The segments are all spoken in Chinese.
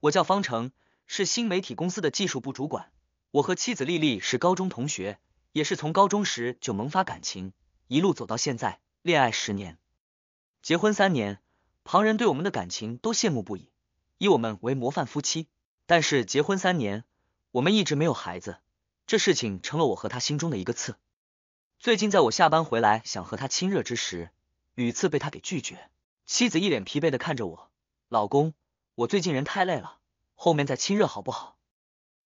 我叫方程，是新媒体公司的技术部主管。我和妻子丽丽是高中同学，也是从高中时就萌发感情，一路走到现在，恋爱十年，结婚三年。旁人对我们的感情都羡慕不已，以我们为模范夫妻。但是结婚三年，我们一直没有孩子，这事情成了我和他心中的一个刺。最近，在我下班回来想和他亲热之时，屡次被他给拒绝。妻子一脸疲惫的看着我，老公。我最近人太累了，后面再亲热好不好？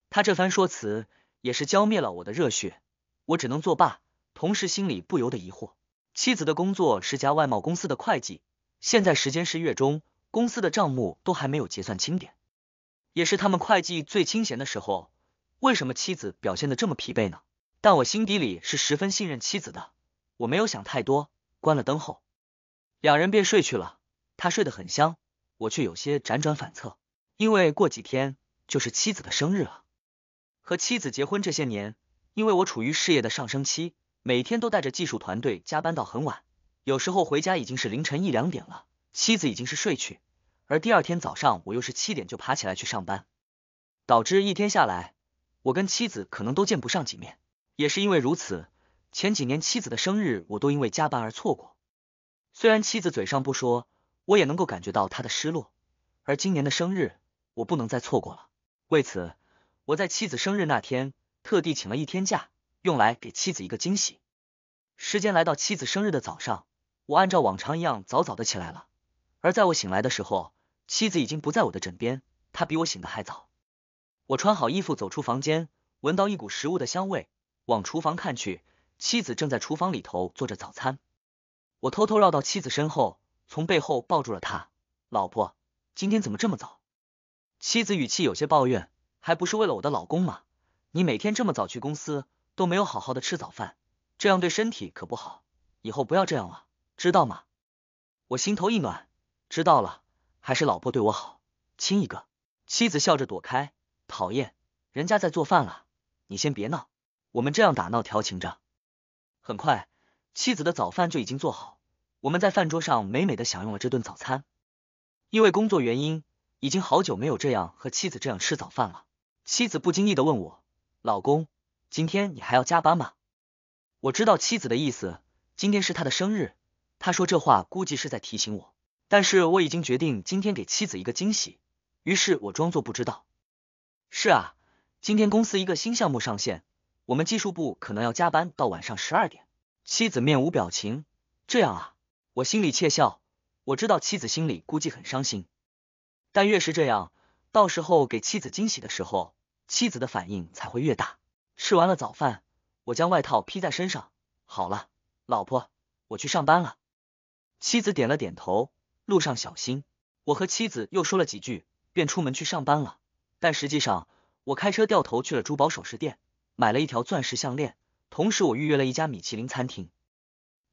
他这番说辞也是浇灭了我的热血，我只能作罢。同时心里不由得疑惑，妻子的工作是家外贸公司的会计，现在时间是月中，公司的账目都还没有结算清点，也是他们会计最清闲的时候，为什么妻子表现的这么疲惫呢？但我心底里是十分信任妻子的，我没有想太多。关了灯后，两人便睡去了，他睡得很香。我却有些辗转反侧，因为过几天就是妻子的生日了。和妻子结婚这些年，因为我处于事业的上升期，每天都带着技术团队加班到很晚，有时候回家已经是凌晨一两点了，妻子已经是睡去，而第二天早上我又是七点就爬起来去上班，导致一天下来，我跟妻子可能都见不上几面。也是因为如此，前几年妻子的生日我都因为加班而错过。虽然妻子嘴上不说。我也能够感觉到他的失落，而今年的生日我不能再错过了。为此，我在妻子生日那天特地请了一天假，用来给妻子一个惊喜。时间来到妻子生日的早上，我按照往常一样早早的起来了。而在我醒来的时候，妻子已经不在我的枕边，她比我醒得还早。我穿好衣服走出房间，闻到一股食物的香味，往厨房看去，妻子正在厨房里头做着早餐。我偷偷绕到妻子身后。从背后抱住了他，老婆，今天怎么这么早？妻子语气有些抱怨，还不是为了我的老公吗？你每天这么早去公司都没有好好的吃早饭，这样对身体可不好，以后不要这样了，知道吗？我心头一暖，知道了，还是老婆对我好，亲一个。妻子笑着躲开，讨厌，人家在做饭了，你先别闹，我们这样打闹调情着，很快妻子的早饭就已经做好。我们在饭桌上美美的享用了这顿早餐，因为工作原因，已经好久没有这样和妻子这样吃早饭了。妻子不经意的问我：“老公，今天你还要加班吗？”我知道妻子的意思，今天是她的生日，她说这话估计是在提醒我，但是我已经决定今天给妻子一个惊喜，于是我装作不知道。是啊，今天公司一个新项目上线，我们技术部可能要加班到晚上十二点。妻子面无表情，这样啊。我心里窃笑，我知道妻子心里估计很伤心，但越是这样，到时候给妻子惊喜的时候，妻子的反应才会越大。吃完了早饭，我将外套披在身上，好了，老婆，我去上班了。妻子点了点头，路上小心。我和妻子又说了几句，便出门去上班了。但实际上，我开车掉头去了珠宝首饰店，买了一条钻石项链，同时我预约了一家米其林餐厅。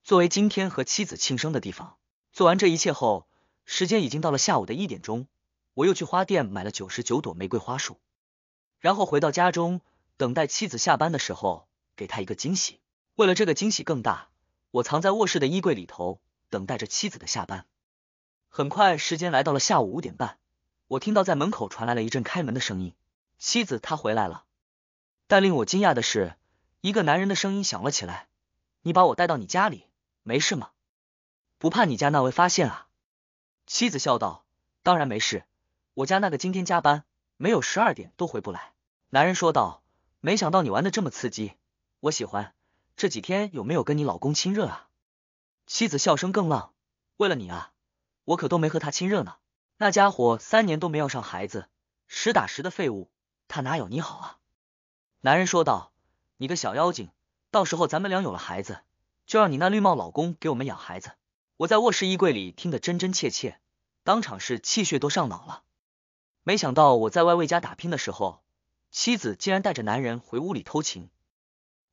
作为今天和妻子庆生的地方，做完这一切后，时间已经到了下午的一点钟。我又去花店买了九十九朵玫瑰花束，然后回到家中，等待妻子下班的时候给她一个惊喜。为了这个惊喜更大，我藏在卧室的衣柜里头，等待着妻子的下班。很快，时间来到了下午五点半，我听到在门口传来了一阵开门的声音。妻子她回来了，但令我惊讶的是，一个男人的声音响了起来：“你把我带到你家里。”没事吗？不怕你家那位发现啊？妻子笑道：“当然没事，我家那个今天加班，没有十二点都回不来。”男人说道：“没想到你玩的这么刺激，我喜欢。这几天有没有跟你老公亲热啊？”妻子笑声更浪：“为了你啊，我可都没和他亲热呢。那家伙三年都没要上孩子，实打实的废物，他哪有你好啊？”男人说道：“你个小妖精，到时候咱们俩有了孩子。”就让你那绿帽老公给我们养孩子，我在卧室衣柜里听得真真切切，当场是气血都上脑了。没想到我在外为家打拼的时候，妻子竟然带着男人回屋里偷情，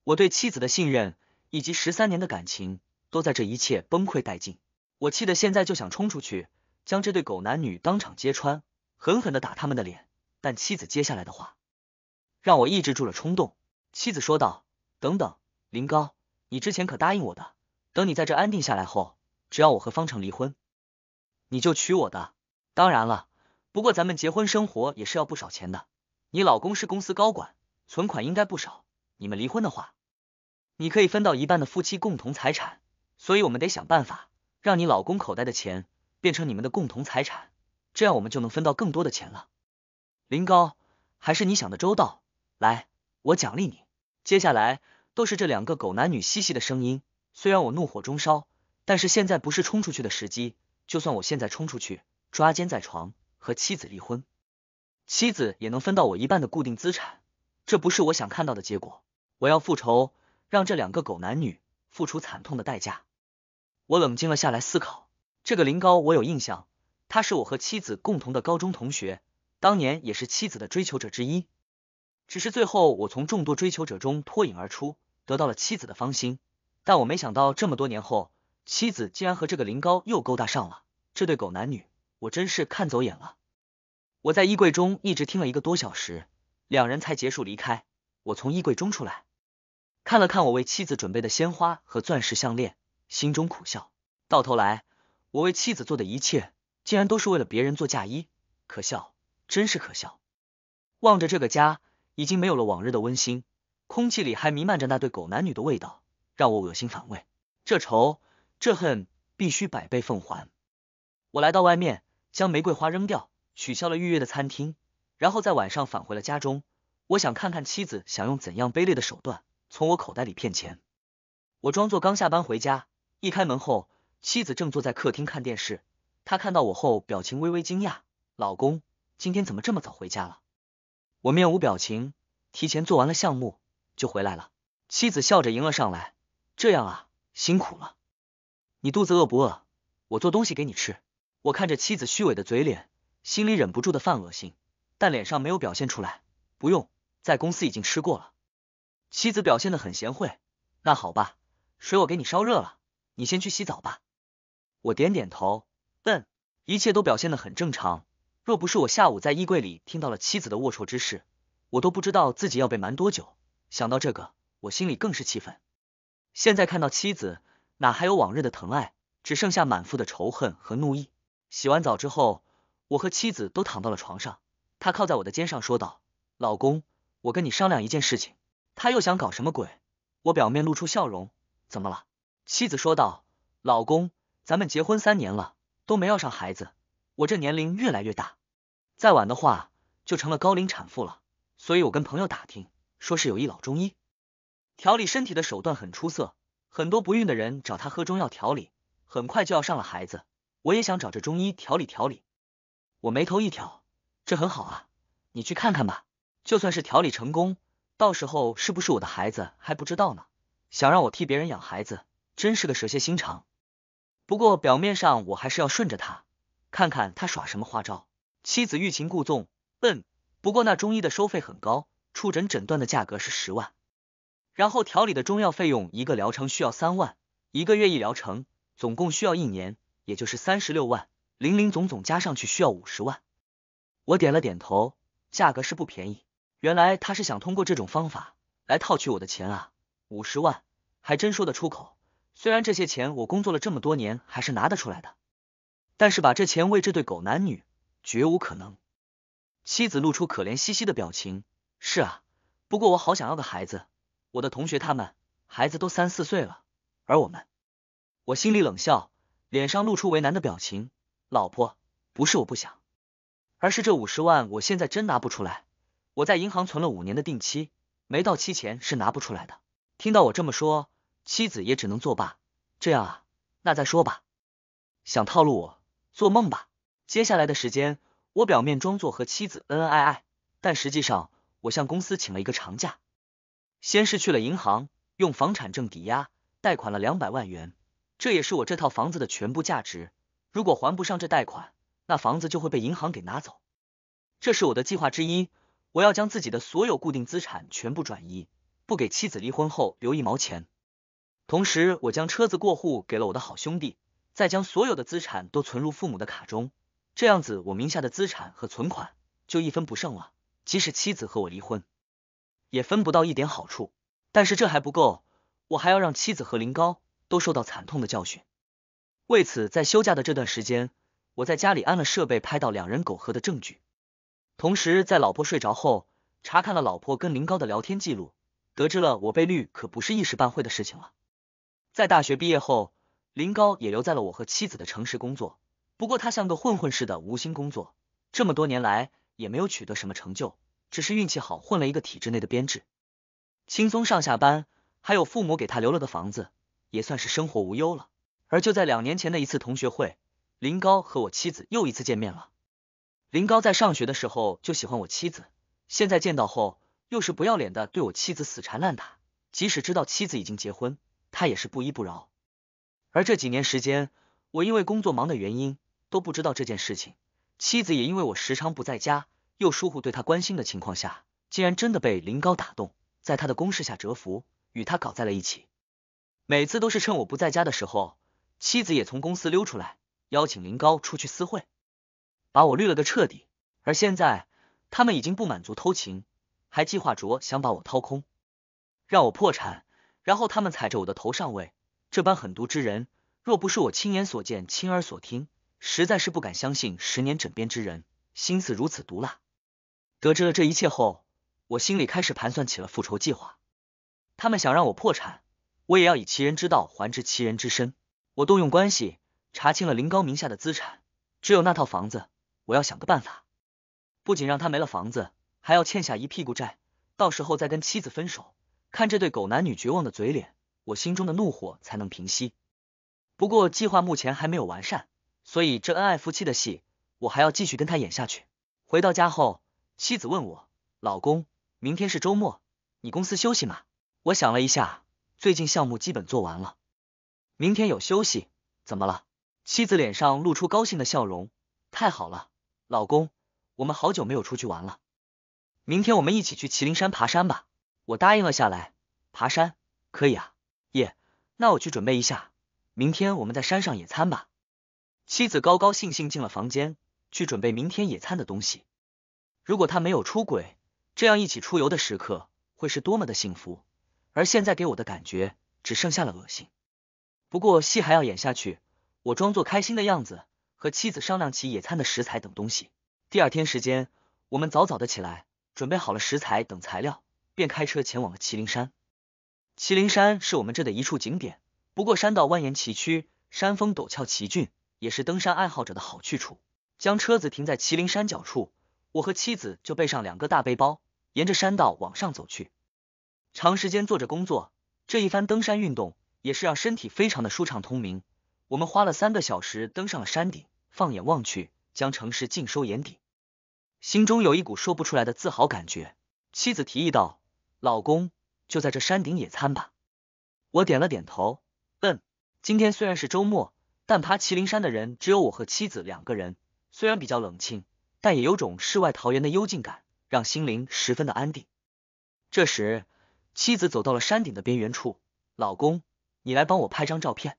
我对妻子的信任以及十三年的感情都在这一切崩溃殆尽。我气得现在就想冲出去，将这对狗男女当场揭穿，狠狠的打他们的脸。但妻子接下来的话让我抑制住了冲动。妻子说道：“等等，林高。”你之前可答应我的，等你在这安定下来后，只要我和方程离婚，你就娶我的。当然了，不过咱们结婚生活也是要不少钱的。你老公是公司高管，存款应该不少。你们离婚的话，你可以分到一半的夫妻共同财产。所以我们得想办法，让你老公口袋的钱变成你们的共同财产，这样我们就能分到更多的钱了。林高，还是你想的周到，来，我奖励你。接下来。都是这两个狗男女嬉戏的声音。虽然我怒火中烧，但是现在不是冲出去的时机。就算我现在冲出去抓奸在床和妻子离婚，妻子也能分到我一半的固定资产。这不是我想看到的结果。我要复仇，让这两个狗男女付出惨痛的代价。我冷静了下来，思考这个林高，我有印象，他是我和妻子共同的高中同学，当年也是妻子的追求者之一，只是最后我从众多追求者中脱颖而出。得到了妻子的芳心，但我没想到这么多年后，妻子竟然和这个林高又勾搭上了。这对狗男女，我真是看走眼了。我在衣柜中一直听了一个多小时，两人才结束离开。我从衣柜中出来，看了看我为妻子准备的鲜花和钻石项链，心中苦笑。到头来，我为妻子做的一切，竟然都是为了别人做嫁衣，可笑，真是可笑。望着这个家，已经没有了往日的温馨。空气里还弥漫着那对狗男女的味道，让我恶心反胃。这仇这恨必须百倍奉还。我来到外面，将玫瑰花扔掉，取消了预约的餐厅，然后在晚上返回了家中。我想看看妻子想用怎样卑劣的手段从我口袋里骗钱。我装作刚下班回家，一开门后，妻子正坐在客厅看电视。她看到我后，表情微微惊讶：“老公，今天怎么这么早回家了？”我面无表情，提前做完了项目。就回来了，妻子笑着迎了上来。这样啊，辛苦了。你肚子饿不饿？我做东西给你吃。我看着妻子虚伪的嘴脸，心里忍不住的犯恶心，但脸上没有表现出来。不用，在公司已经吃过了。妻子表现的很贤惠。那好吧，水我给你烧热了，你先去洗澡吧。我点点头，笨，一切都表现的很正常。若不是我下午在衣柜里听到了妻子的龌龊之事，我都不知道自己要被瞒多久。想到这个，我心里更是气愤。现在看到妻子，哪还有往日的疼爱，只剩下满腹的仇恨和怒意。洗完澡之后，我和妻子都躺到了床上，她靠在我的肩上说道：“老公，我跟你商量一件事情。”他又想搞什么鬼？我表面露出笑容：“怎么了？”妻子说道：“老公，咱们结婚三年了，都没要上孩子，我这年龄越来越大，再晚的话就成了高龄产妇了。所以我跟朋友打听。”说是有一老中医，调理身体的手段很出色，很多不孕的人找他喝中药调理，很快就要上了孩子。我也想找这中医调理调理。我眉头一挑，这很好啊，你去看看吧。就算是调理成功，到时候是不是我的孩子还不知道呢？想让我替别人养孩子，真是个蛇蝎心肠。不过表面上我还是要顺着他，看看他耍什么花招。妻子欲擒故纵，笨。不过那中医的收费很高。初诊诊断的价格是十万，然后调理的中药费用一个疗程需要三万，一个月一疗程，总共需要一年，也就是三十六万。零零总总加上去需要五十万。我点了点头，价格是不便宜。原来他是想通过这种方法来套取我的钱啊！五十万，还真说得出口。虽然这些钱我工作了这么多年还是拿得出来的，但是把这钱为这对狗男女，绝无可能。妻子露出可怜兮兮的表情。是啊，不过我好想要个孩子。我的同学他们孩子都三四岁了，而我们……我心里冷笑，脸上露出为难的表情。老婆，不是我不想，而是这五十万我现在真拿不出来。我在银行存了五年的定期，没到期前是拿不出来的。听到我这么说，妻子也只能作罢。这样啊，那再说吧。想套路我，做梦吧！接下来的时间，我表面装作和妻子恩恩爱爱，但实际上……我向公司请了一个长假，先是去了银行，用房产证抵押贷款了两百万元，这也是我这套房子的全部价值。如果还不上这贷款，那房子就会被银行给拿走。这是我的计划之一，我要将自己的所有固定资产全部转移，不给妻子离婚后留一毛钱。同时，我将车子过户给了我的好兄弟，再将所有的资产都存入父母的卡中，这样子我名下的资产和存款就一分不剩了。即使妻子和我离婚，也分不到一点好处。但是这还不够，我还要让妻子和林高都受到惨痛的教训。为此，在休假的这段时间，我在家里安了设备，拍到两人苟合的证据。同时，在老婆睡着后，查看了老婆跟林高的聊天记录，得知了我被绿可不是一时半会的事情了。在大学毕业后，林高也留在了我和妻子的城市工作，不过他像个混混似的，无心工作。这么多年来。也没有取得什么成就，只是运气好混了一个体制内的编制，轻松上下班，还有父母给他留了的房子，也算是生活无忧了。而就在两年前的一次同学会，林高和我妻子又一次见面了。林高在上学的时候就喜欢我妻子，现在见到后又是不要脸的对我妻子死缠烂打，即使知道妻子已经结婚，他也是不依不饶。而这几年时间，我因为工作忙的原因都不知道这件事情。妻子也因为我时常不在家，又疏忽对他关心的情况下，竟然真的被林高打动，在他的攻势下折服，与他搞在了一起。每次都是趁我不在家的时候，妻子也从公司溜出来，邀请林高出去私会，把我绿了个彻底。而现在，他们已经不满足偷情，还计划着想把我掏空，让我破产，然后他们踩着我的头上位。这般狠毒之人，若不是我亲眼所见，亲耳所听。实在是不敢相信，十年枕边之人心思如此毒辣。得知了这一切后，我心里开始盘算起了复仇计划。他们想让我破产，我也要以其人之道还治其人之身。我动用关系查清了林高名下的资产，只有那套房子。我要想个办法，不仅让他没了房子，还要欠下一屁股债。到时候再跟妻子分手，看这对狗男女绝望的嘴脸，我心中的怒火才能平息。不过，计划目前还没有完善。所以这恩爱夫妻的戏，我还要继续跟他演下去。回到家后，妻子问我：“老公，明天是周末，你公司休息吗？”我想了一下，最近项目基本做完了，明天有休息，怎么了？妻子脸上露出高兴的笑容：“太好了，老公，我们好久没有出去玩了，明天我们一起去麒麟山爬山吧。”我答应了下来。爬山可以啊，耶！那我去准备一下，明天我们在山上野餐吧。妻子高高兴兴进了房间，去准备明天野餐的东西。如果他没有出轨，这样一起出游的时刻会是多么的幸福。而现在给我的感觉只剩下了恶心。不过戏还要演下去，我装作开心的样子，和妻子商量起野餐的食材等东西。第二天时间，我们早早的起来，准备好了食材等材料，便开车前往了麒麟山。麒麟山是我们这的一处景点，不过山道蜿蜒崎岖，山峰陡峭奇峻。也是登山爱好者的好去处。将车子停在麒麟山脚处，我和妻子就背上两个大背包，沿着山道往上走去。长时间做着工作，这一番登山运动也是让身体非常的舒畅通明。我们花了三个小时登上了山顶，放眼望去，将城市尽收眼底，心中有一股说不出来的自豪感觉。妻子提议道：“老公，就在这山顶野餐吧。”我点了点头：“嗯，今天虽然是周末。”但爬麒麟山的人只有我和妻子两个人，虽然比较冷清，但也有种世外桃源的幽静感，让心灵十分的安定。这时，妻子走到了山顶的边缘处，老公，你来帮我拍张照片。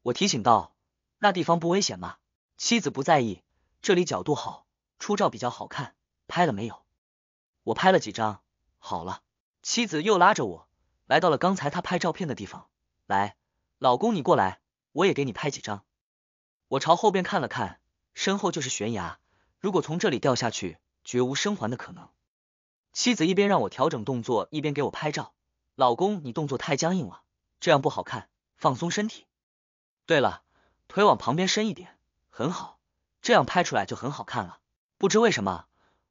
我提醒道：“那地方不危险吗？”妻子不在意，这里角度好，出照比较好看，拍了没有？我拍了几张，好了。妻子又拉着我来到了刚才她拍照片的地方，来，老公你过来。我也给你拍几张。我朝后边看了看，身后就是悬崖，如果从这里掉下去，绝无生还的可能。妻子一边让我调整动作，一边给我拍照。老公，你动作太僵硬了，这样不好看，放松身体。对了，腿往旁边伸一点，很好，这样拍出来就很好看了。不知为什么，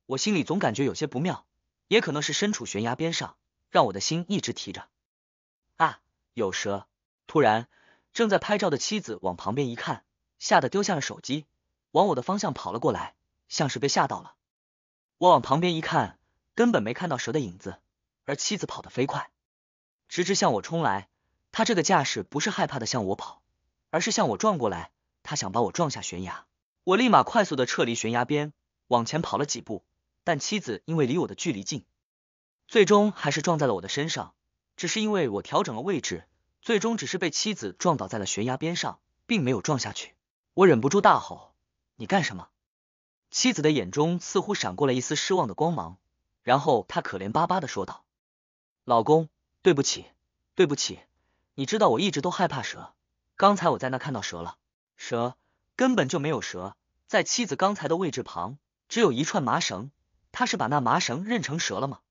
我心里总感觉有些不妙，也可能是身处悬崖边上，让我的心一直提着。啊，有蛇！突然。正在拍照的妻子往旁边一看，吓得丢下了手机，往我的方向跑了过来，像是被吓到了。我往旁边一看，根本没看到蛇的影子，而妻子跑得飞快，直直向我冲来。他这个架势不是害怕的向我跑，而是向我撞过来。他想把我撞下悬崖。我立马快速的撤离悬崖边，往前跑了几步，但妻子因为离我的距离近，最终还是撞在了我的身上。只是因为我调整了位置。最终只是被妻子撞倒在了悬崖边上，并没有撞下去。我忍不住大吼：“你干什么？”妻子的眼中似乎闪过了一丝失望的光芒，然后她可怜巴巴的说道：“老公，对不起，对不起，你知道我一直都害怕蛇。刚才我在那看到蛇了，蛇根本就没有蛇，在妻子刚才的位置旁只有一串麻绳。她是把那麻绳认成蛇了吗？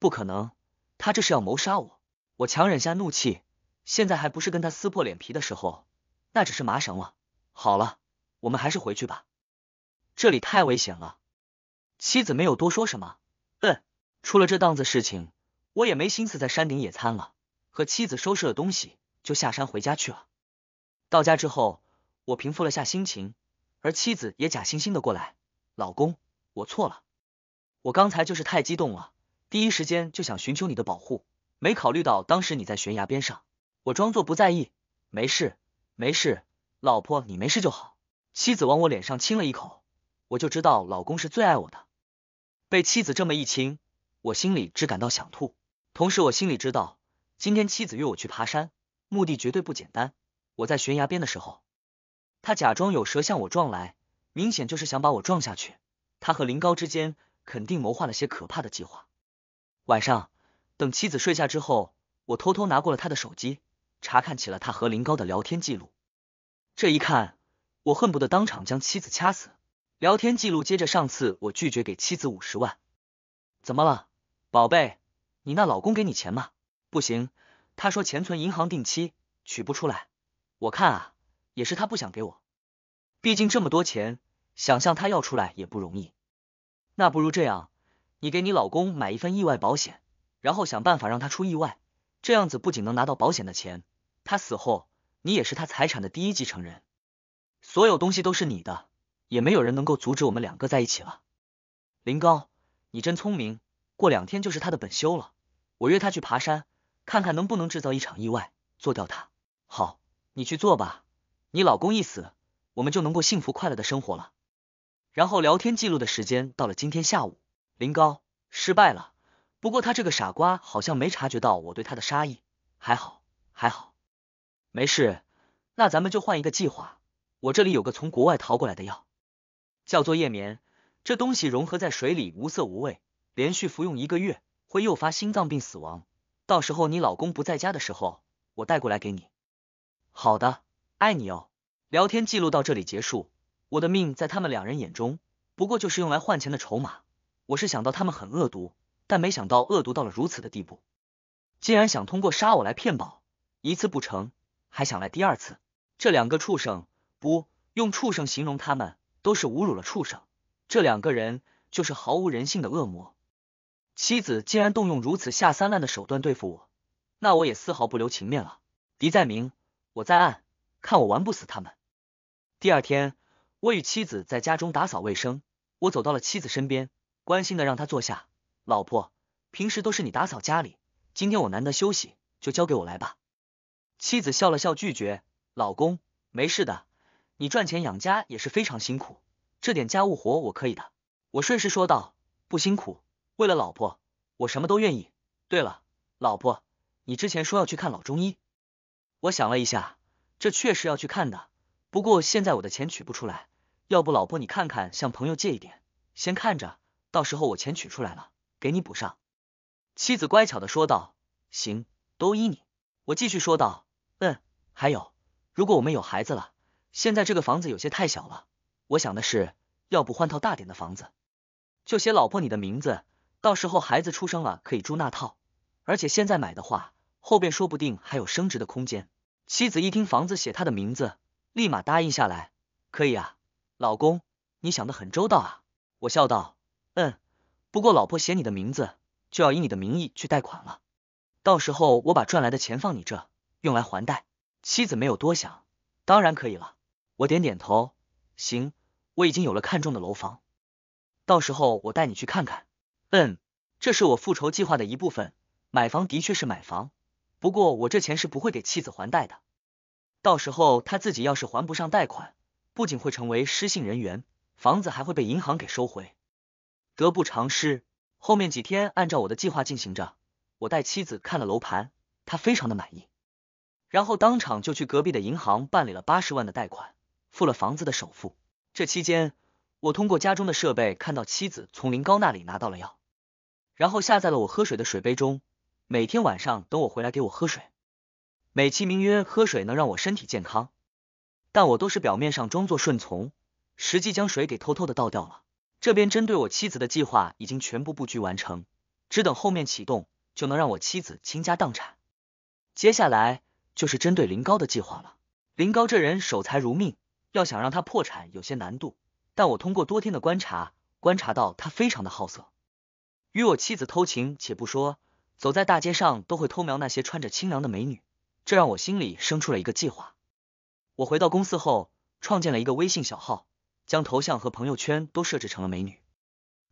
不可能，她这是要谋杀我！我强忍下怒气。”现在还不是跟他撕破脸皮的时候，那只是麻绳了。好了，我们还是回去吧，这里太危险了。妻子没有多说什么，嗯，出了这档子事情，我也没心思在山顶野餐了。和妻子收拾了东西，就下山回家去了。到家之后，我平复了下心情，而妻子也假惺惺的过来：“老公，我错了，我刚才就是太激动了，第一时间就想寻求你的保护，没考虑到当时你在悬崖边上。”我装作不在意，没事，没事，老婆你没事就好。妻子往我脸上亲了一口，我就知道老公是最爱我的。被妻子这么一亲，我心里只感到想吐。同时我心里知道，今天妻子约我去爬山，目的绝对不简单。我在悬崖边的时候，他假装有蛇向我撞来，明显就是想把我撞下去。他和林高之间肯定谋划了些可怕的计划。晚上，等妻子睡下之后，我偷偷拿过了他的手机。查看起了他和林高的聊天记录，这一看，我恨不得当场将妻子掐死。聊天记录接着上次我拒绝给妻子五十万，怎么了，宝贝，你那老公给你钱吗？不行，他说钱存银行定期，取不出来。我看啊，也是他不想给我，毕竟这么多钱，想向他要出来也不容易。那不如这样，你给你老公买一份意外保险，然后想办法让他出意外。这样子不仅能拿到保险的钱，他死后你也是他财产的第一继承人，所有东西都是你的，也没有人能够阻止我们两个在一起了。林高，你真聪明，过两天就是他的本休了，我约他去爬山，看看能不能制造一场意外，做掉他。好，你去做吧，你老公一死，我们就能够幸福快乐的生活了。然后聊天记录的时间到了今天下午，林高失败了。不过他这个傻瓜好像没察觉到我对他的杀意，还好还好，没事。那咱们就换一个计划。我这里有个从国外逃过来的药，叫做夜眠。这东西融合在水里，无色无味，连续服用一个月会诱发心脏病死亡。到时候你老公不在家的时候，我带过来给你。好的，爱你哦。聊天记录到这里结束。我的命在他们两人眼中不过就是用来换钱的筹码。我是想到他们很恶毒。但没想到恶毒到了如此的地步，竟然想通过杀我来骗保，一次不成还想来第二次。这两个畜生，不，用畜生形容他们，都是侮辱了畜生。这两个人就是毫无人性的恶魔。妻子竟然动用如此下三滥的手段对付我，那我也丝毫不留情面了。敌在明，我在暗，看我玩不死他们。第二天，我与妻子在家中打扫卫生，我走到了妻子身边，关心的让她坐下。老婆，平时都是你打扫家里，今天我难得休息，就交给我来吧。妻子笑了笑，拒绝。老公，没事的，你赚钱养家也是非常辛苦，这点家务活我可以的。我顺势说道，不辛苦，为了老婆，我什么都愿意。对了，老婆，你之前说要去看老中医，我想了一下，这确实要去看的。不过现在我的钱取不出来，要不老婆你看看向朋友借一点，先看着，到时候我钱取出来了。给你补上，妻子乖巧的说道：“行，都依你。”我继续说道：“嗯，还有，如果我们有孩子了，现在这个房子有些太小了，我想的是，要不换套大点的房子，就写老婆你的名字，到时候孩子出生了可以住那套，而且现在买的话，后边说不定还有升值的空间。”妻子一听房子写她的名字，立马答应下来：“可以啊，老公，你想的很周到啊。”我笑道：“嗯。”不过老婆写你的名字，就要以你的名义去贷款了。到时候我把赚来的钱放你这，用来还贷。妻子没有多想，当然可以了。我点点头，行，我已经有了看中的楼房，到时候我带你去看看。嗯，这是我复仇计划的一部分。买房的确是买房，不过我这钱是不会给妻子还贷的。到时候她自己要是还不上贷款，不仅会成为失信人员，房子还会被银行给收回。得不偿失。后面几天按照我的计划进行着，我带妻子看了楼盘，她非常的满意，然后当场就去隔壁的银行办理了八十万的贷款，付了房子的首付。这期间，我通过家中的设备看到妻子从林高那里拿到了药，然后下在了我喝水的水杯中，每天晚上等我回来给我喝水，美其名曰喝水能让我身体健康，但我都是表面上装作顺从，实际将水给偷偷的倒掉了。这边针对我妻子的计划已经全部布局完成，只等后面启动就能让我妻子倾家荡产。接下来就是针对林高的计划了。林高这人守财如命，要想让他破产有些难度。但我通过多天的观察，观察到他非常的好色，与我妻子偷情且不说，走在大街上都会偷瞄那些穿着清凉的美女，这让我心里生出了一个计划。我回到公司后，创建了一个微信小号。将头像和朋友圈都设置成了美女，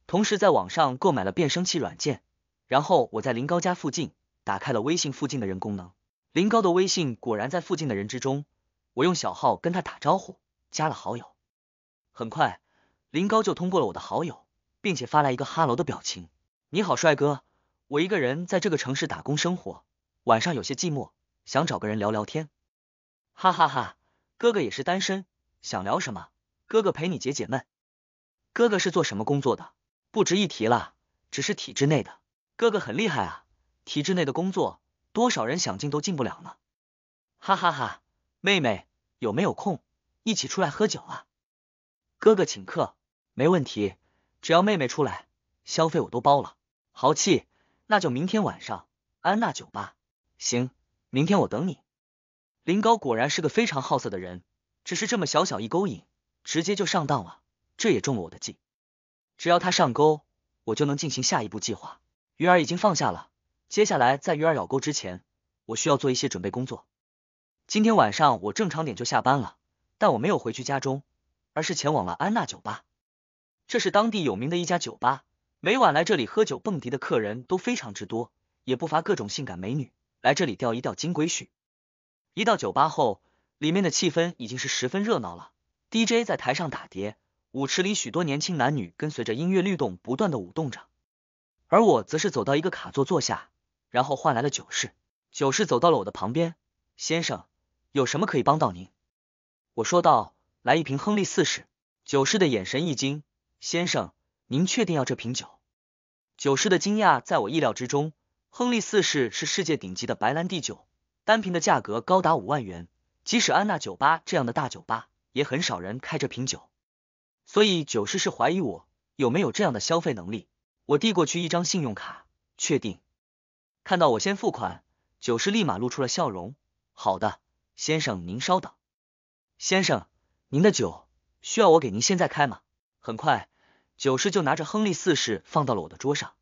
同时在网上购买了变声器软件。然后我在林高家附近打开了微信附近的人功能，林高的微信果然在附近的人之中。我用小号跟他打招呼，加了好友。很快，林高就通过了我的好友，并且发来一个哈喽的表情。你好，帅哥，我一个人在这个城市打工生活，晚上有些寂寞，想找个人聊聊天。哈哈哈，哥哥也是单身，想聊什么？哥哥陪你解解闷。哥哥是做什么工作的？不值一提了，只是体制内的。哥哥很厉害啊，体制内的工作，多少人想进都进不了呢。哈哈哈，妹妹有没有空？一起出来喝酒啊？哥哥请客，没问题，只要妹妹出来，消费我都包了，豪气。那就明天晚上安娜酒吧。行，明天我等你。林高果然是个非常好色的人，只是这么小小一勾引。直接就上当了，这也中了我的计。只要他上钩，我就能进行下一步计划。鱼儿已经放下了，接下来在鱼儿咬钩之前，我需要做一些准备工作。今天晚上我正常点就下班了，但我没有回去家中，而是前往了安娜酒吧。这是当地有名的一家酒吧，每晚来这里喝酒蹦迪的客人都非常之多，也不乏各种性感美女来这里钓一钓金龟婿。一到酒吧后，里面的气氛已经是十分热闹了。DJ 在台上打碟，舞池里许多年轻男女跟随着音乐律动，不断的舞动着。而我则是走到一个卡座坐下，然后换来了酒室。酒室走到了我的旁边，先生，有什么可以帮到您？我说道，来一瓶亨利四世。酒室的眼神一惊，先生，您确定要这瓶酒？酒室的惊讶在我意料之中。亨利四世是世界顶级的白兰地酒，单瓶的价格高达五万元，即使安娜酒吧这样的大酒吧。也很少人开这瓶酒，所以酒师是怀疑我有没有这样的消费能力。我递过去一张信用卡，确定，看到我先付款，酒师立马露出了笑容。好的，先生您稍等，先生，您的酒需要我给您现在开吗？很快，酒师就拿着亨利四世放到了我的桌上。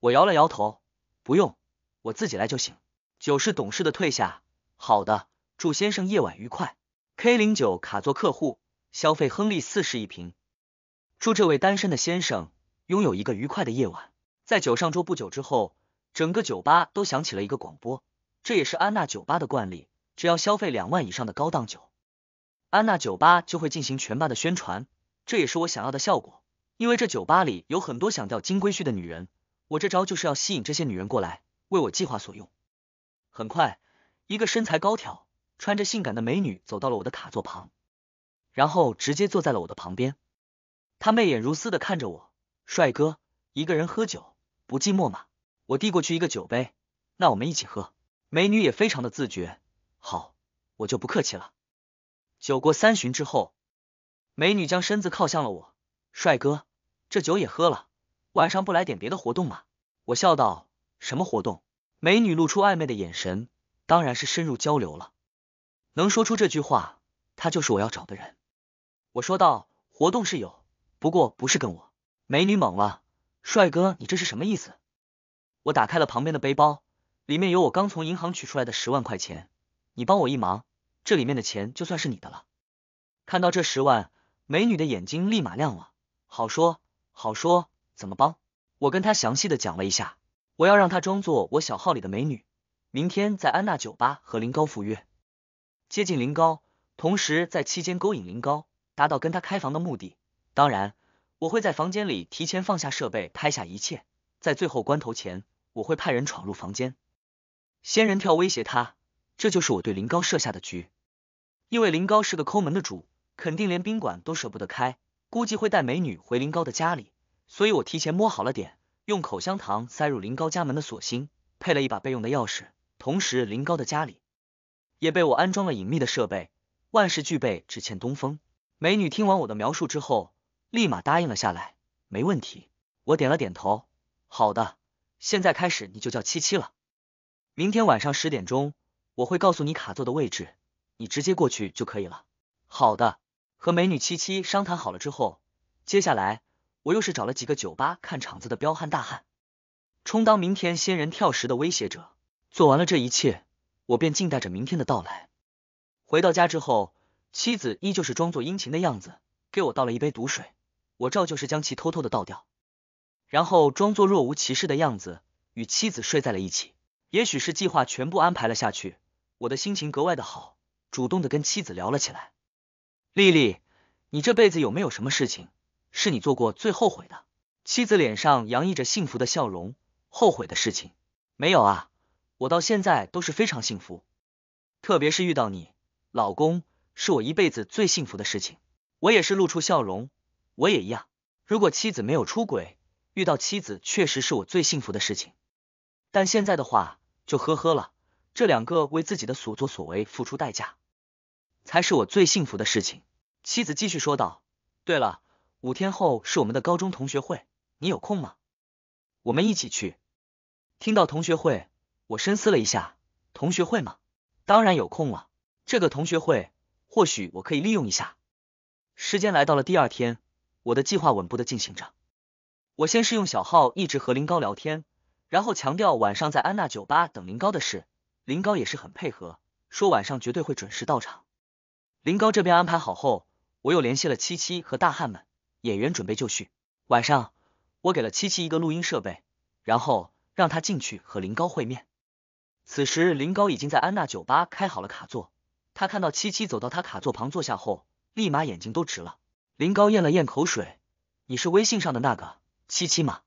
我摇了摇头，不用，我自己来就行。酒师懂事的退下。好的，祝先生夜晚愉快。K 零九卡座客户消费亨利四十一瓶，祝这位单身的先生拥有一个愉快的夜晚。在酒上桌不久之后，整个酒吧都响起了一个广播，这也是安娜酒吧的惯例。只要消费两万以上的高档酒，安娜酒吧就会进行全吧的宣传。这也是我想要的效果，因为这酒吧里有很多想钓金龟婿的女人，我这招就是要吸引这些女人过来，为我计划所用。很快，一个身材高挑。穿着性感的美女走到了我的卡座旁，然后直接坐在了我的旁边。她媚眼如丝的看着我，帅哥，一个人喝酒不寂寞吗？我递过去一个酒杯，那我们一起喝。美女也非常的自觉，好，我就不客气了。酒过三巡之后，美女将身子靠向了我，帅哥，这酒也喝了，晚上不来点别的活动吗？我笑道，什么活动？美女露出暧昧的眼神，当然是深入交流了。能说出这句话，他就是我要找的人。我说道：“活动是有，不过不是跟我。美女懵了，帅哥你这是什么意思？我打开了旁边的背包，里面有我刚从银行取出来的十万块钱。你帮我一忙，这里面的钱就算是你的了。看到这十万，美女的眼睛立马亮了。好说好说，怎么帮？我跟她详细的讲了一下，我要让她装作我小号里的美女，明天在安娜酒吧和林高赴约。接近林高，同时在期间勾引林高，达到跟他开房的目的。当然，我会在房间里提前放下设备，拍下一切。在最后关头前，我会派人闯入房间，仙人跳威胁他，这就是我对林高设下的局。因为林高是个抠门的主，肯定连宾馆都舍不得开，估计会带美女回林高的家里，所以我提前摸好了点，用口香糖塞入林高家门的锁芯，配了一把备用的钥匙。同时，林高的家里。也被我安装了隐秘的设备，万事俱备，只欠东风。美女听完我的描述之后，立马答应了下来，没问题。我点了点头，好的。现在开始，你就叫七七了。明天晚上十点钟，我会告诉你卡座的位置，你直接过去就可以了。好的。和美女七七商谈好了之后，接下来我又是找了几个酒吧看场子的彪悍大汉，充当明天仙人跳时的威胁者。做完了这一切。我便静待着明天的到来。回到家之后，妻子依旧是装作殷勤的样子，给我倒了一杯毒水，我照旧是将其偷偷的倒掉，然后装作若无其事的样子与妻子睡在了一起。也许是计划全部安排了下去，我的心情格外的好，主动的跟妻子聊了起来。丽丽，你这辈子有没有什么事情是你做过最后悔的？妻子脸上洋溢着幸福的笑容，后悔的事情没有啊。我到现在都是非常幸福，特别是遇到你，老公是我一辈子最幸福的事情。我也是露出笑容，我也一样。如果妻子没有出轨，遇到妻子确实是我最幸福的事情。但现在的话，就呵呵了。这两个为自己的所作所为付出代价，才是我最幸福的事情。妻子继续说道：“对了，五天后是我们的高中同学会，你有空吗？我们一起去。”听到同学会。我深思了一下，同学会吗？当然有空了。这个同学会，或许我可以利用一下。时间来到了第二天，我的计划稳步的进行着。我先是用小号一直和林高聊天，然后强调晚上在安娜酒吧等林高的事。林高也是很配合，说晚上绝对会准时到场。林高这边安排好后，我又联系了七七和大汉们，演员准备就绪。晚上，我给了七七一个录音设备，然后让他进去和林高会面。此时，林高已经在安娜酒吧开好了卡座。他看到七七走到他卡座旁坐下后，立马眼睛都直了。林高咽了咽口水：“你是微信上的那个七七吗？”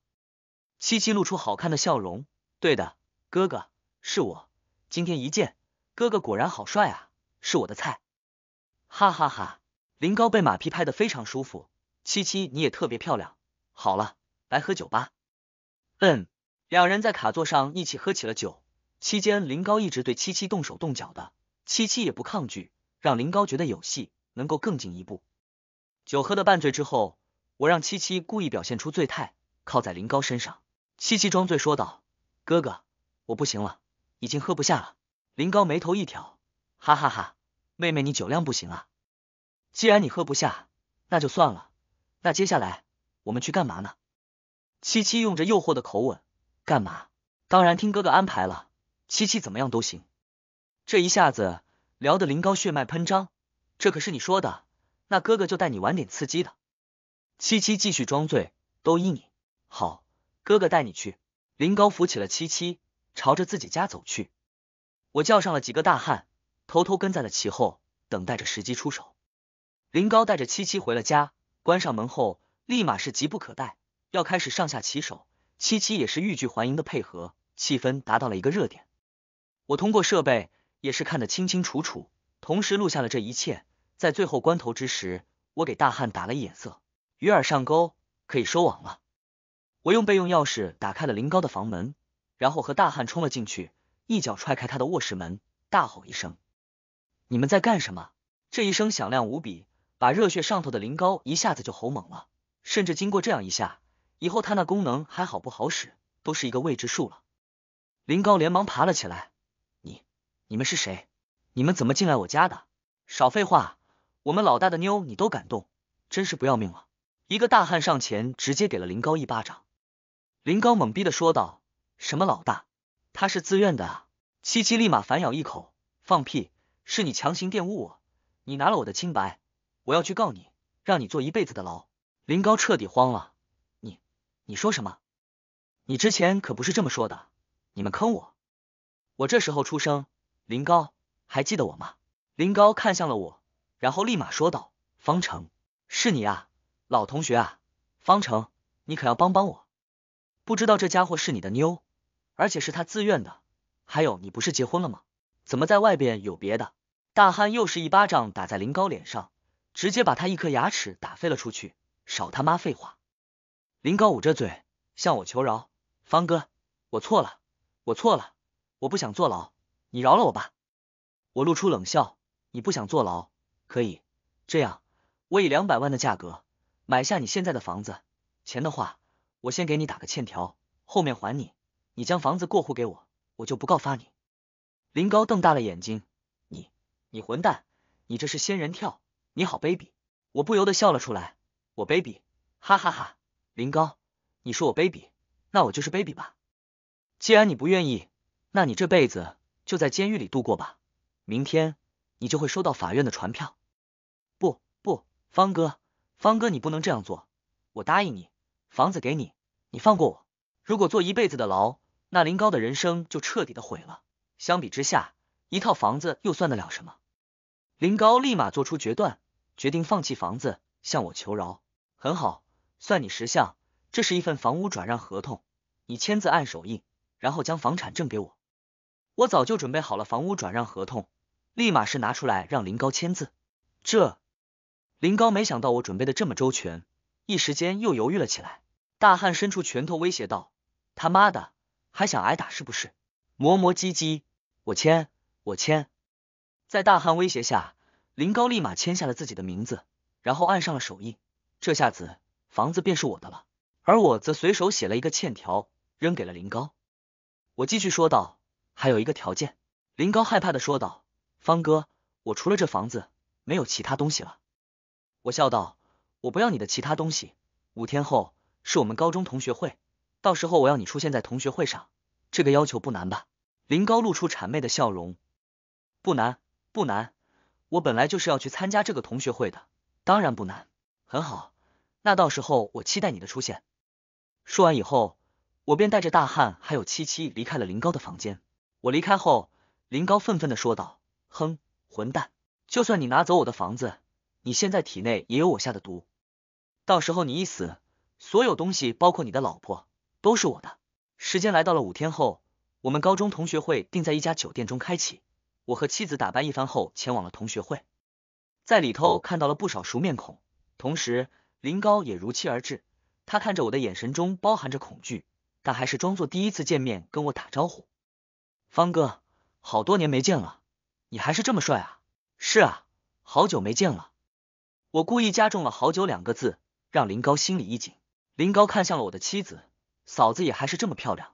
七七露出好看的笑容：“对的，哥哥，是我。今天一见，哥哥果然好帅啊，是我的菜。”哈哈哈！林高被马屁拍的非常舒服。七七，你也特别漂亮。好了，来喝酒吧。嗯，两人在卡座上一起喝起了酒。期间，林高一直对七七动手动脚的，七七也不抗拒，让林高觉得有戏，能够更进一步。酒喝的半醉之后，我让七七故意表现出醉态，靠在林高身上。七七装醉说道：“哥哥，我不行了，已经喝不下了。”林高眉头一挑，哈哈哈，妹妹你酒量不行啊。既然你喝不下，那就算了。那接下来我们去干嘛呢？七七用着诱惑的口吻：“干嘛？当然听哥哥安排了。”七七怎么样都行，这一下子聊得林高血脉喷张，这可是你说的，那哥哥就带你玩点刺激的。七七继续装醉，都依你。好，哥哥带你去。林高扶起了七七，朝着自己家走去。我叫上了几个大汉，偷偷跟在了其后，等待着时机出手。林高带着七七回了家，关上门后，立马是急不可待，要开始上下其手。七七也是欲拒还迎的配合，气氛达到了一个热点。我通过设备也是看得清清楚楚，同时录下了这一切。在最后关头之时，我给大汉打了一眼色，鱼饵上钩，可以收网了。我用备用钥匙打开了林高的房门，然后和大汉冲了进去，一脚踹开他的卧室门，大吼一声：“你们在干什么？”这一声响亮无比，把热血上头的林高一下子就吼懵了。甚至经过这样一下以后，他那功能还好不好使，都是一个未知数了。林高连忙爬了起来。你们是谁？你们怎么进来我家的？少废话！我们老大的妞你都敢动，真是不要命了！一个大汉上前，直接给了林高一巴掌。林高懵逼的说道：“什么老大？他是自愿的。”七七立马反咬一口：“放屁！是你强行玷污我，你拿了我的清白，我要去告你，让你坐一辈子的牢。”林高彻底慌了：“你，你说什么？你之前可不是这么说的！你们坑我！我这时候出生，林高，还记得我吗？林高看向了我，然后立马说道：“方程，是你啊，老同学啊，方程，你可要帮帮我！不知道这家伙是你的妞，而且是他自愿的。还有，你不是结婚了吗？怎么在外边有别的？”大汉又是一巴掌打在林高脸上，直接把他一颗牙齿打飞了出去。少他妈废话！林高捂着嘴向我求饶：“方哥，我错了，我错了，我不想坐牢。”你饶了我吧！我露出冷笑。你不想坐牢，可以这样，我以两百万的价格买下你现在的房子，钱的话，我先给你打个欠条，后面还你。你将房子过户给我，我就不告发你。林高瞪大了眼睛，你，你混蛋，你这是仙人跳，你好卑鄙！我不由得笑了出来，我卑鄙，哈哈哈！林高，你说我卑鄙，那我就是卑鄙吧。既然你不愿意，那你这辈子。就在监狱里度过吧，明天你就会收到法院的传票。不不，方哥，方哥，你不能这样做。我答应你，房子给你，你放过我。如果坐一辈子的牢，那林高的人生就彻底的毁了。相比之下，一套房子又算得了什么？林高立马做出决断，决定放弃房子，向我求饶。很好，算你识相。这是一份房屋转让合同，你签字按手印，然后将房产证给我。我早就准备好了房屋转让合同，立马是拿出来让林高签字。这林高没想到我准备的这么周全，一时间又犹豫了起来。大汉伸出拳头威胁道：“他妈的，还想挨打是不是？磨磨唧唧，我签，我签。”在大汉威胁下，林高立马签下了自己的名字，然后按上了手印。这下子房子便是我的了，而我则随手写了一个欠条，扔给了林高。我继续说道。还有一个条件，林高害怕的说道：“方哥，我除了这房子，没有其他东西了。”我笑道：“我不要你的其他东西。五天后是我们高中同学会，到时候我要你出现在同学会上，这个要求不难吧？”林高露出谄媚的笑容：“不难，不难。我本来就是要去参加这个同学会的，当然不难。很好，那到时候我期待你的出现。”说完以后，我便带着大汉还有七七离开了林高的房间。我离开后，林高愤愤的说道：“哼，混蛋！就算你拿走我的房子，你现在体内也有我下的毒。到时候你一死，所有东西，包括你的老婆，都是我的。”时间来到了五天后，我们高中同学会定在一家酒店中开启。我和妻子打扮一番后，前往了同学会，在里头看到了不少熟面孔。同时，林高也如期而至。他看着我的眼神中包含着恐惧，但还是装作第一次见面跟我打招呼。方哥，好多年没见了，你还是这么帅啊！是啊，好久没见了。我故意加重了“好久”两个字，让林高心里一紧。林高看向了我的妻子，嫂子也还是这么漂亮。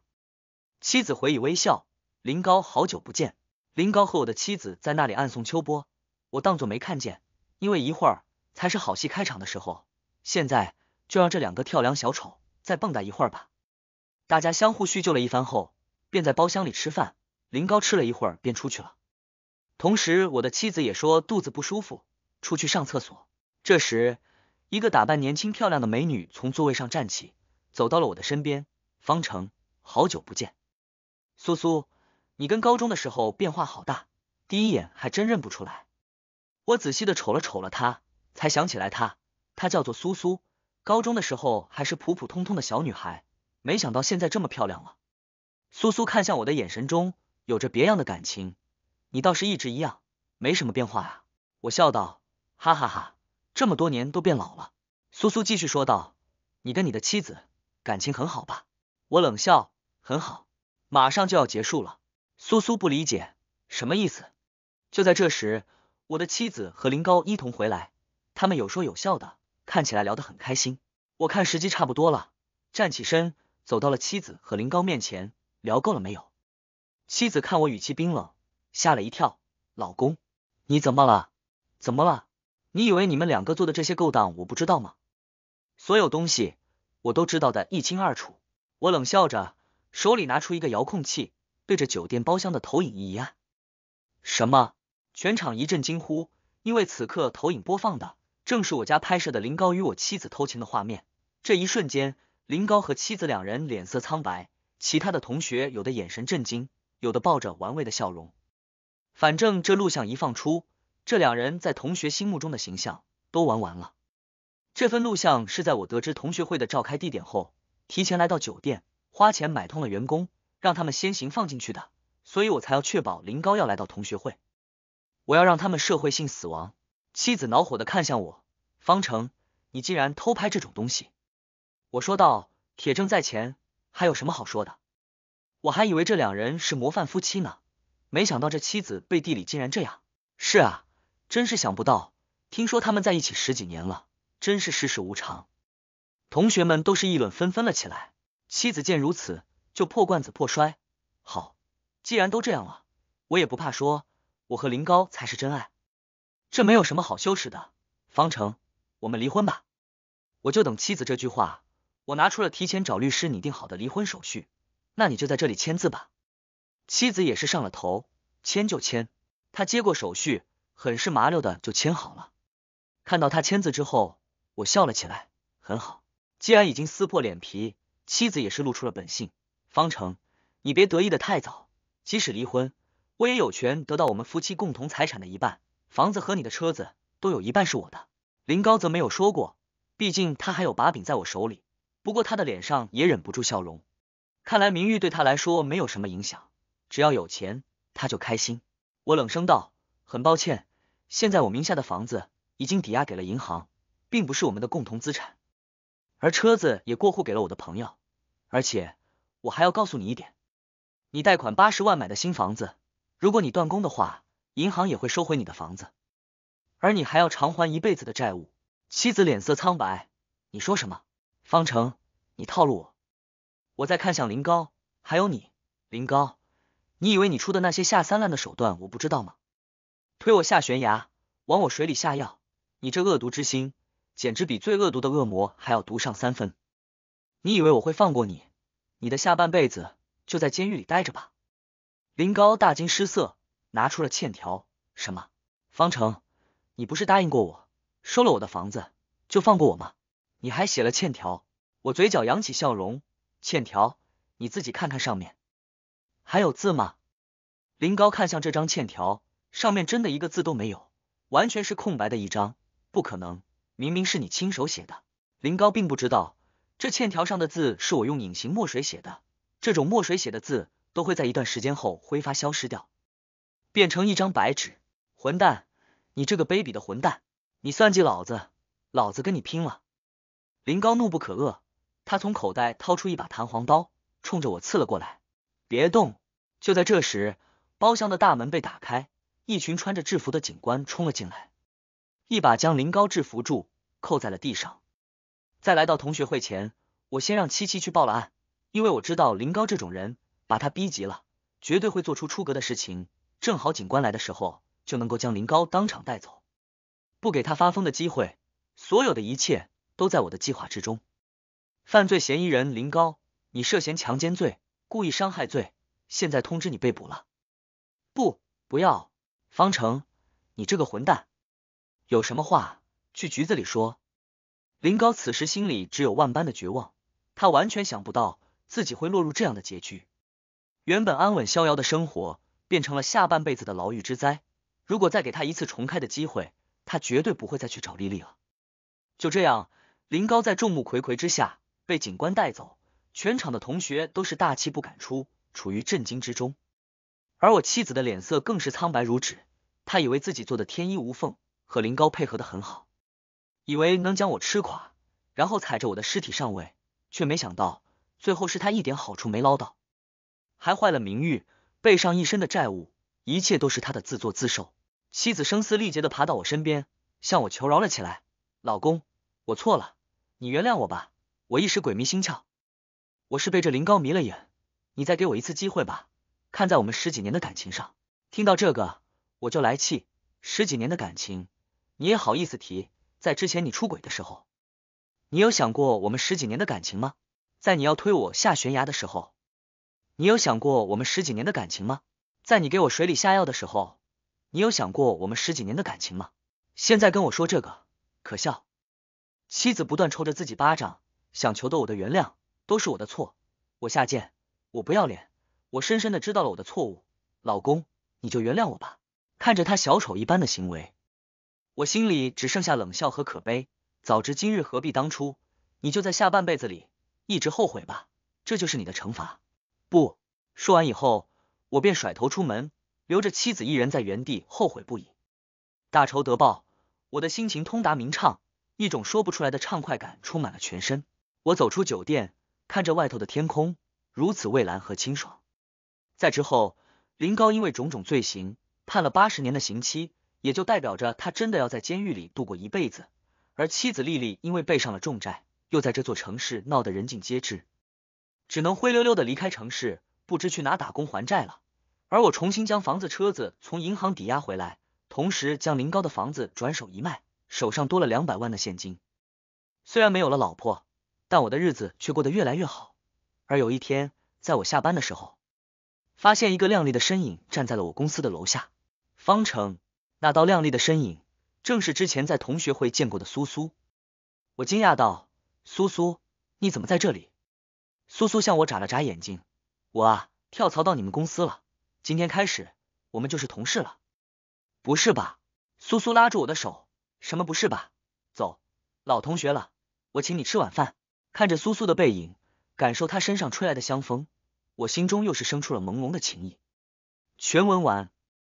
妻子回以微笑。林高，好久不见。林高和我的妻子在那里暗送秋波，我当作没看见，因为一会儿才是好戏开场的时候。现在就让这两个跳梁小丑再蹦跶一会儿吧。大家相互叙旧了一番后，便在包厢里吃饭。林高吃了一会儿，便出去了。同时，我的妻子也说肚子不舒服，出去上厕所。这时，一个打扮年轻漂亮的美女从座位上站起，走到了我的身边。方程，好久不见，苏苏，你跟高中的时候变化好大，第一眼还真认不出来。我仔细的瞅了瞅了她，才想起来她，她叫做苏苏。高中的时候还是普普通通的小女孩，没想到现在这么漂亮了。苏苏看向我的眼神中。有着别样的感情，你倒是一直一样，没什么变化啊。我笑道，哈哈哈，这么多年都变老了。苏苏继续说道，你跟你的妻子感情很好吧？我冷笑，很好，马上就要结束了。苏苏不理解什么意思。就在这时，我的妻子和林高一同回来，他们有说有笑的，看起来聊得很开心。我看时机差不多了，站起身，走到了妻子和林高面前，聊够了没有？妻子看我语气冰冷，吓了一跳。老公，你怎么了？怎么了？你以为你们两个做的这些勾当我不知道吗？所有东西我都知道的一清二楚。我冷笑着，手里拿出一个遥控器，对着酒店包厢的投影一按。什么？全场一阵惊呼，因为此刻投影播放的正是我家拍摄的林高与我妻子偷情的画面。这一瞬间，林高和妻子两人脸色苍白，其他的同学有的眼神震惊。有的抱着玩味的笑容，反正这录像一放出，这两人在同学心目中的形象都玩完了。这份录像是在我得知同学会的召开地点后，提前来到酒店，花钱买通了员工，让他们先行放进去的，所以我才要确保林高要来到同学会，我要让他们社会性死亡。妻子恼火的看向我，方程，你竟然偷拍这种东西！我说道，铁证在前，还有什么好说的？我还以为这两人是模范夫妻呢，没想到这妻子背地里竟然这样。是啊，真是想不到。听说他们在一起十几年了，真是世事无常。同学们都是议论纷纷了起来。妻子见如此，就破罐子破摔。好，既然都这样了，我也不怕说，我和林高才是真爱。这没有什么好羞耻的。方程，我们离婚吧。我就等妻子这句话，我拿出了提前找律师拟定好的离婚手续。那你就在这里签字吧。妻子也是上了头，签就签。他接过手续，很是麻溜的就签好了。看到他签字之后，我笑了起来。很好，既然已经撕破脸皮，妻子也是露出了本性。方程，你别得意的太早。即使离婚，我也有权得到我们夫妻共同财产的一半。房子和你的车子都有一半是我的。林高则没有说过，毕竟他还有把柄在我手里。不过他的脸上也忍不住笑容。看来名誉对他来说没有什么影响，只要有钱他就开心。我冷声道：“很抱歉，现在我名下的房子已经抵押给了银行，并不是我们的共同资产，而车子也过户给了我的朋友。而且我还要告诉你一点，你贷款八十万买的新房子，如果你断供的话，银行也会收回你的房子，而你还要偿还一辈子的债务。”妻子脸色苍白，你说什么？方程，你套路我！我在看向林高，还有你，林高，你以为你出的那些下三滥的手段我不知道吗？推我下悬崖，往我水里下药，你这恶毒之心简直比最恶毒的恶魔还要毒上三分。你以为我会放过你？你的下半辈子就在监狱里待着吧。林高大惊失色，拿出了欠条。什么？方程，你不是答应过我，收了我的房子就放过我吗？你还写了欠条。我嘴角扬起笑容。欠条，你自己看看上面还有字吗？林高看向这张欠条，上面真的一个字都没有，完全是空白的一张，不可能，明明是你亲手写的。林高并不知道，这欠条上的字是我用隐形墨水写的，这种墨水写的字都会在一段时间后挥发消失掉，变成一张白纸。混蛋，你这个卑鄙的混蛋，你算计老子，老子跟你拼了！林高怒不可遏。他从口袋掏出一把弹簧刀，冲着我刺了过来。别动！就在这时，包厢的大门被打开，一群穿着制服的警官冲了进来，一把将林高制服住，扣在了地上。在来到同学会前，我先让七七去报了案，因为我知道林高这种人，把他逼急了，绝对会做出出格的事情。正好警官来的时候，就能够将林高当场带走，不给他发疯的机会。所有的一切都在我的计划之中。犯罪嫌疑人林高，你涉嫌强奸罪、故意伤害罪，现在通知你被捕了。不，不要，方程，你这个混蛋！有什么话去局子里说。林高此时心里只有万般的绝望，他完全想不到自己会落入这样的结局。原本安稳逍遥的生活变成了下半辈子的牢狱之灾。如果再给他一次重开的机会，他绝对不会再去找丽丽了。就这样，林高在众目睽睽之下。被警官带走，全场的同学都是大气不敢出，处于震惊之中。而我妻子的脸色更是苍白如纸，她以为自己做的天衣无缝，和林高配合的很好，以为能将我吃垮，然后踩着我的尸体上位，却没想到最后是他一点好处没捞到，还坏了名誉，背上一身的债务，一切都是他的自作自受。妻子声嘶力竭的爬到我身边，向我求饶了起来：“老公，我错了，你原谅我吧。”我一时鬼迷心窍，我是被这灵高迷了眼。你再给我一次机会吧，看在我们十几年的感情上。听到这个我就来气，十几年的感情，你也好意思提？在之前你出轨的时候，你有想过我们十几年的感情吗？在你要推我下悬崖的时候，你有想过我们十几年的感情吗？在你给我水里下药的时候，你有想过我们十几年的感情吗？现在跟我说这个，可笑！妻子不断抽着自己巴掌。想求得我的原谅，都是我的错，我下贱，我不要脸，我深深的知道了我的错误，老公，你就原谅我吧。看着他小丑一般的行为，我心里只剩下冷笑和可悲。早知今日何必当初，你就在下半辈子里一直后悔吧，这就是你的惩罚。不，说完以后，我便甩头出门，留着妻子一人在原地后悔不已。大仇得报，我的心情通达明畅，一种说不出来的畅快感充满了全身。我走出酒店，看着外头的天空，如此蔚蓝和清爽。在之后，林高因为种种罪行，判了八十年的刑期，也就代表着他真的要在监狱里度过一辈子。而妻子丽丽因为背上了重债，又在这座城市闹得人尽皆知，只能灰溜溜的离开城市，不知去哪打工还债了。而我重新将房子、车子从银行抵押回来，同时将林高的房子转手一卖，手上多了两百万的现金。虽然没有了老婆。但我的日子却过得越来越好。而有一天，在我下班的时候，发现一个靓丽的身影站在了我公司的楼下。方程，那道靓丽的身影正是之前在同学会见过的苏苏。我惊讶道：“苏苏，你怎么在这里？”苏苏向我眨了眨眼睛：“我啊，跳槽到你们公司了。今天开始，我们就是同事了。”“不是吧？”苏苏拉住我的手：“什么不是吧？走，老同学了，我请你吃晚饭。”看着苏苏的背影，感受她身上吹来的香风，我心中又是生出了朦胧的情意。全文完。